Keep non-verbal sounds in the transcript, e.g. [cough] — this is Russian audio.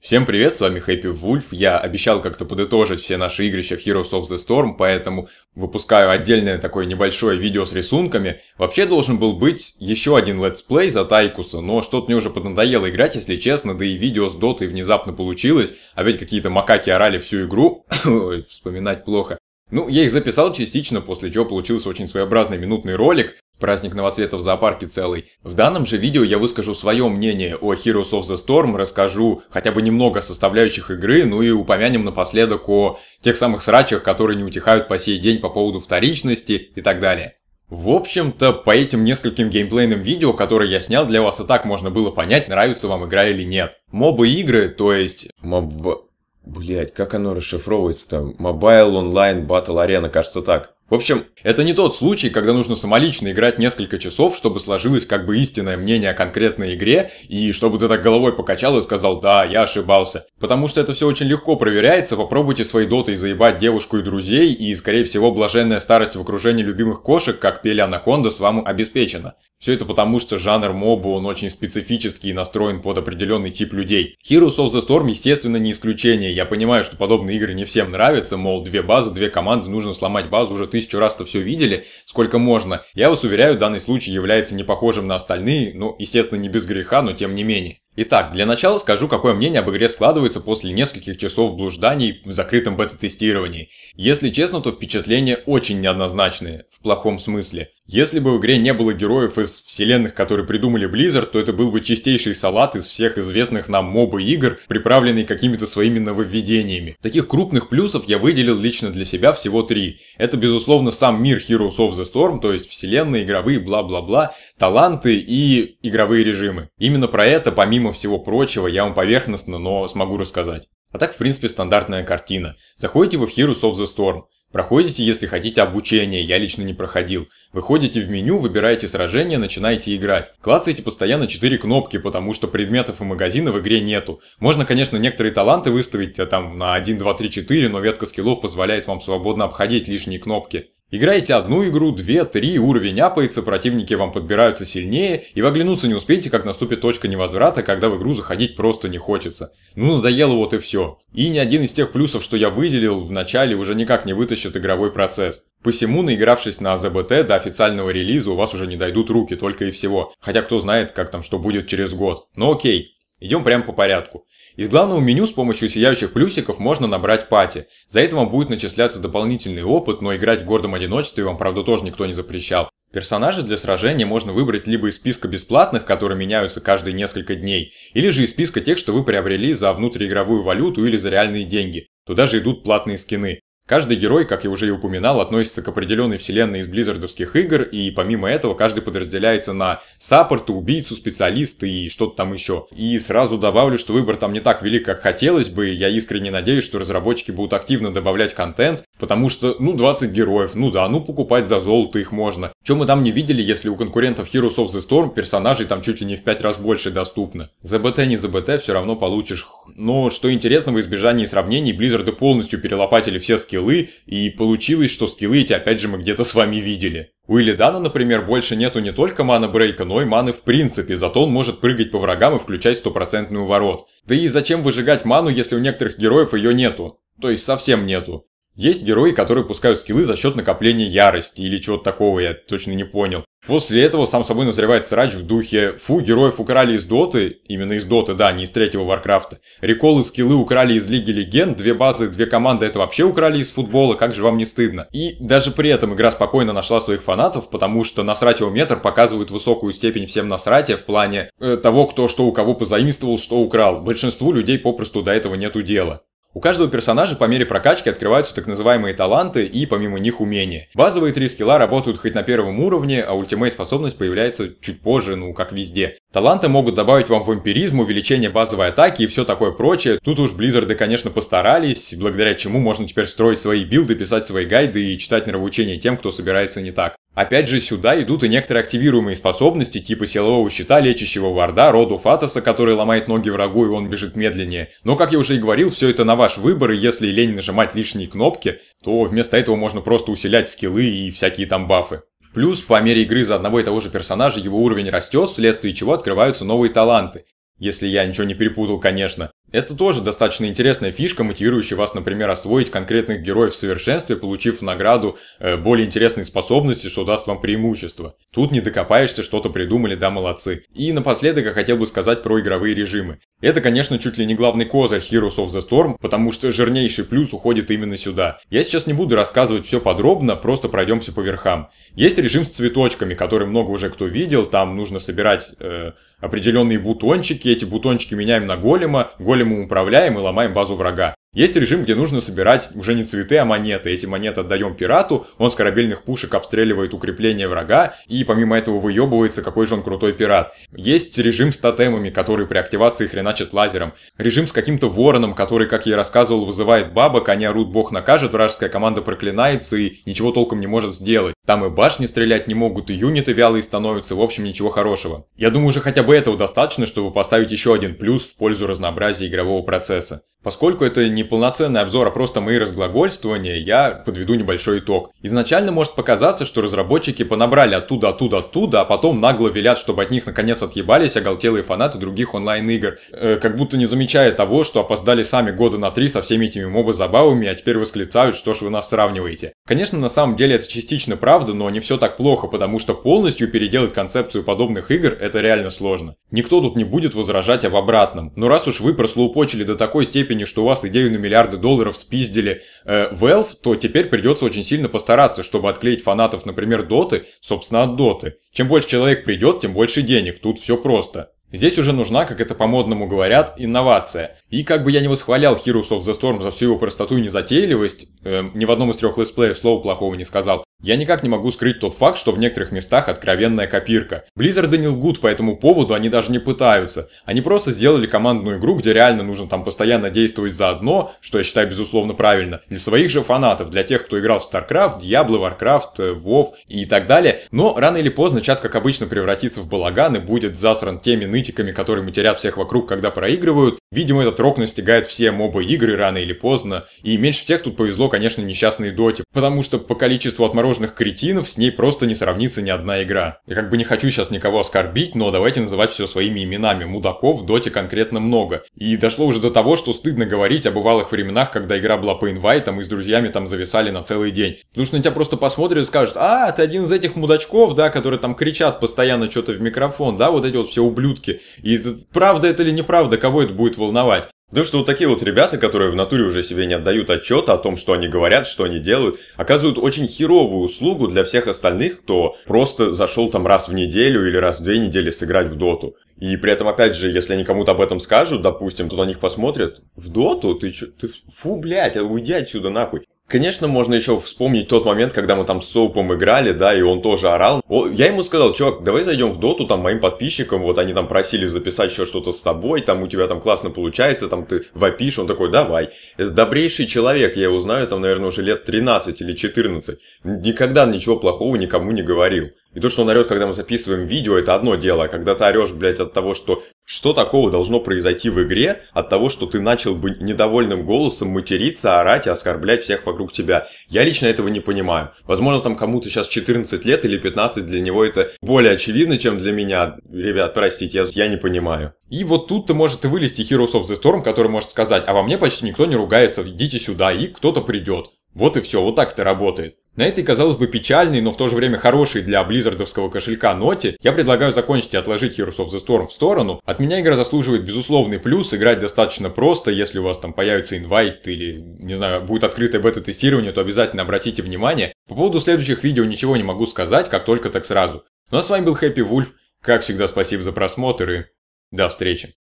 Всем привет, с вами Хэппи Вульф. Я обещал как-то подытожить все наши игрища в Heroes of the Storm, поэтому выпускаю отдельное такое небольшое видео с рисунками. Вообще должен был быть еще один летсплей за Тайкуса, но что-то мне уже поднадоело играть, если честно, да и видео с дотой внезапно получилось, а ведь какие-то макаки орали всю игру, [coughs] вспоминать плохо. Ну, я их записал частично, после чего получился очень своеобразный минутный ролик, Праздник новоцветов в зоопарке целый. В данном же видео я выскажу свое мнение о Heroes of the Storm, расскажу хотя бы немного составляющих игры, ну и упомянем напоследок о тех самых срачах, которые не утихают по сей день по поводу вторичности и так далее. В общем-то, по этим нескольким геймплейным видео, которые я снял, для вас и так можно было понять, нравится вам игра или нет. Мобы игры, то есть... Моб... Блять, как оно расшифровывается там? Mobile Online Battle Arena, кажется так. В общем, это не тот случай, когда нужно самолично играть несколько часов, чтобы сложилось как бы истинное мнение о конкретной игре, и чтобы ты так головой покачал и сказал «да, я ошибался». Потому что это все очень легко проверяется, попробуйте своей дотой заебать девушку и друзей, и, скорее всего, блаженная старость в окружении любимых кошек, как пели Анаконда, с вам обеспечена. Все это потому, что жанр моба, он очень специфический и настроен под определенный тип людей. Heroes of the Storm, естественно, не исключение. Я понимаю, что подобные игры не всем нравятся, мол, две базы, две команды, нужно сломать базу уже ты тысячу раз-то все видели, сколько можно. Я вас уверяю, данный случай является не похожим на остальные, ну, естественно, не без греха, но тем не менее. Итак, для начала скажу, какое мнение об игре складывается после нескольких часов блужданий в закрытом бета-тестировании. Если честно, то впечатления очень неоднозначные, в плохом смысле. Если бы в игре не было героев из вселенных, которые придумали Blizzard, то это был бы чистейший салат из всех известных нам мобы игр, приправленный какими-то своими нововведениями. Таких крупных плюсов я выделил лично для себя всего три. Это, безусловно, сам мир Heroes of the Storm, то есть вселенные, игровые, бла-бла-бла, таланты и игровые режимы. Именно про это, помимо всего прочего, я вам поверхностно, но смогу рассказать. А так, в принципе, стандартная картина. Заходите вы в Heroes of the Storm. Проходите, если хотите, обучение, я лично не проходил. Выходите в меню, выбираете сражение, начинаете играть. Клацаете постоянно 4 кнопки, потому что предметов и магазина в игре нету. Можно, конечно, некоторые таланты выставить а там на 1, 2, 3, 4, но ветка скиллов позволяет вам свободно обходить лишние кнопки. Играете одну игру, две, три, уровень апается, противники вам подбираются сильнее, и вы оглянуться не успеете, как наступит точка невозврата, когда в игру заходить просто не хочется. Ну надоело вот и все. И ни один из тех плюсов, что я выделил в начале, уже никак не вытащит игровой процесс. Посему, наигравшись на АЗБТ, до официального релиза у вас уже не дойдут руки, только и всего. Хотя кто знает, как там что будет через год. Но окей, идем прямо по порядку. Из главного меню с помощью сияющих плюсиков можно набрать пати. За это вам будет начисляться дополнительный опыт, но играть в гордом одиночестве вам, правда, тоже никто не запрещал. Персонажи для сражения можно выбрать либо из списка бесплатных, которые меняются каждые несколько дней, или же из списка тех, что вы приобрели за внутриигровую валюту или за реальные деньги. Туда же идут платные скины. Каждый герой, как я уже и упоминал, относится к определенной вселенной из близзардовских игр, и помимо этого каждый подразделяется на саппорта, убийцу, специалиста и что-то там еще. И сразу добавлю, что выбор там не так велик, как хотелось бы, я искренне надеюсь, что разработчики будут активно добавлять контент, потому что, ну, 20 героев, ну да, ну покупать за золото их можно, чем мы там не видели, если у конкурентов Heroes of the Storm персонажей там чуть ли не в 5 раз больше доступно. За БТ не за БТ все равно получишь. Но что интересно, в избежании сравнений Близзарды полностью перелопатили все скиллы, и получилось, что скиллы эти опять же мы где-то с вами видели. У Иллидана, например, больше нету не только мана брейка, но и маны в принципе, зато он может прыгать по врагам и включать стопроцентный уворот. Да и зачем выжигать ману, если у некоторых героев ее нету? То есть совсем нету. Есть герои, которые пускают скиллы за счет накопления ярости или чего-то такого, я точно не понял. После этого сам собой назревает срач в духе «Фу, героев украли из Доты, именно из Доты, да, не из третьего Варкрафта. Реколы скиллы украли из Лиги Легенд, две базы, две команды это вообще украли из футбола, как же вам не стыдно». И даже при этом игра спокойно нашла своих фанатов, потому что насрать его метр показывает высокую степень всем насратия в плане э, того, кто что у кого позаимствовал, что украл. Большинству людей попросту до этого нету дела. У каждого персонажа по мере прокачки открываются так называемые таланты и помимо них умения. Базовые три скилла работают хоть на первом уровне, а ультимейт способность появляется чуть позже, ну как везде. Таланты могут добавить вам вампиризм, увеличение базовой атаки и все такое прочее. Тут уж Близзарды, конечно, постарались, благодаря чему можно теперь строить свои билды, писать свои гайды и читать нравоучения тем, кто собирается не так. Опять же сюда идут и некоторые активируемые способности типа силового щита, лечащего варда, роду Фатоса, который ломает ноги врагу и он бежит медленнее. Но, как я уже и говорил, все это на ваш выбор, и если лень нажимать лишние кнопки, то вместо этого можно просто усилять скиллы и всякие там бафы. Плюс, по мере игры за одного и того же персонажа его уровень растет, вследствие чего открываются новые таланты. Если я ничего не перепутал, конечно. Это тоже достаточно интересная фишка, мотивирующая вас, например, освоить конкретных героев в совершенстве, получив в награду э, более интересные способности, что даст вам преимущество. Тут не докопаешься, что-то придумали, да молодцы. И напоследок я хотел бы сказать про игровые режимы. Это, конечно, чуть ли не главный козырь Heroes of the Storm, потому что жирнейший плюс уходит именно сюда. Я сейчас не буду рассказывать все подробно, просто пройдемся по верхам. Есть режим с цветочками, который много уже кто видел, там нужно собирать... Э, определенные бутончики, эти бутончики меняем на голема, големом управляем и ломаем базу врага. Есть режим, где нужно собирать уже не цветы, а монеты. Эти монеты отдаем пирату, он с корабельных пушек обстреливает укрепление врага, и помимо этого выебывается, какой же он крутой пират. Есть режим с тотемами, который при активации хреначит лазером. Режим с каким-то вороном, который, как я и рассказывал, вызывает бабок, они орут, бог накажет, вражеская команда проклинается и ничего толком не может сделать. Там и башни стрелять не могут, и юниты вялые становятся, в общем, ничего хорошего. Я думаю, уже хотя бы этого достаточно, чтобы поставить еще один плюс в пользу разнообразия игрового процесса. Поскольку это не полноценный обзор, а просто мои разглагольствования, я подведу небольшой итог. Изначально может показаться, что разработчики понабрали оттуда, оттуда, оттуда, а потом нагло велят, чтобы от них наконец отъебались оголтелые фанаты других онлайн-игр, э, как будто не замечая того, что опоздали сами года на три со всеми этими моба-забавами, а теперь восклицают, что ж вы нас сравниваете. Конечно, на самом деле это частично правда, но не все так плохо, потому что полностью переделать концепцию подобных игр это реально сложно. Никто тут не будет возражать об обратном. Но раз уж вы прослоупочили до такой степени, что у вас идею на миллиарды долларов спиздили э, Valve, то теперь придется очень сильно постараться, чтобы отклеить фанатов, например, Доты, собственно, от Доты. Чем больше человек придет, тем больше денег. Тут все просто. Здесь уже нужна, как это по-модному говорят, инновация. И как бы я не восхвалял Heroes of the Storm за всю его простоту и незатейливость, э, ни в одном из трех летсплеев слова плохого не сказал, я никак не могу скрыть тот факт, что в некоторых местах откровенная копирка. Blizzard и Нил Гуд по этому поводу они даже не пытаются. Они просто сделали командную игру, где реально нужно там постоянно действовать заодно, что я считаю безусловно правильно, для своих же фанатов, для тех, кто играл в StarCraft, Diablo, Warcraft, э, WoW и так далее. Но рано или поздно чат, как обычно, превратится в балаган и будет засран теми нытиками, которые матерят всех вокруг, когда проигрывают. Видимо, этот рок настигает все мобы игры рано или поздно. И меньше всех тут повезло, конечно, несчастные доти, потому что по количеству отморозков дорожных кретинов с ней просто не сравнится ни одна игра. Я как бы не хочу сейчас никого оскорбить, но давайте называть все своими именами. Мудаков в доте конкретно много. И дошло уже до того, что стыдно говорить о бывалых временах, когда игра была по инвайтам и с друзьями там зависали на целый день. Потому что на тебя просто посмотрят и скажут, а, ты один из этих мудачков, да, которые там кричат постоянно что-то в микрофон, да, вот эти вот все ублюдки. И правда это или неправда, кого это будет волновать? Потому что вот такие вот ребята, которые в натуре уже себе не отдают отчета о том, что они говорят, что они делают, оказывают очень херовую услугу для всех остальных, кто просто зашел там раз в неделю или раз в две недели сыграть в доту. И при этом, опять же, если они кому-то об этом скажут, допустим, то на них посмотрят, в доту? Ты чё? Ты, фу, блядь, а уйди отсюда нахуй. Конечно, можно еще вспомнить тот момент, когда мы там с Соупом играли, да, и он тоже орал. Я ему сказал, чувак, давай зайдем в доту, там, моим подписчикам, вот они там просили записать еще что-то с тобой, там, у тебя там классно получается, там, ты вопишь, он такой, давай. Это добрейший человек, я его знаю, там, наверное, уже лет 13 или 14. Никогда ничего плохого никому не говорил. И то, что он орет, когда мы записываем видео, это одно дело. А когда ты орешь, блядь, от того, что что такого должно произойти в игре, от того, что ты начал бы недовольным голосом материться, орать и оскорблять всех вокруг тебя. Я лично этого не понимаю. Возможно, там кому-то сейчас 14 лет или 15, для него это более очевидно, чем для меня. Ребят, простите, я, я не понимаю. И вот тут-то может и вылезти Heroes of the Storm, который может сказать, а во мне почти никто не ругается, идите сюда, и кто-то придет. Вот и все, вот так это работает. На этой, казалось бы, печальной, но в то же время хорошей для близзардовского кошелька ноте, я предлагаю закончить и отложить Heroes of the Storm в сторону. От меня игра заслуживает безусловный плюс, играть достаточно просто, если у вас там появится инвайт или, не знаю, будет открытое бета-тестирование, то обязательно обратите внимание. По поводу следующих видео ничего не могу сказать, как только так сразу. Ну а с вами был Хэппи Вульф, как всегда спасибо за просмотр и до встречи.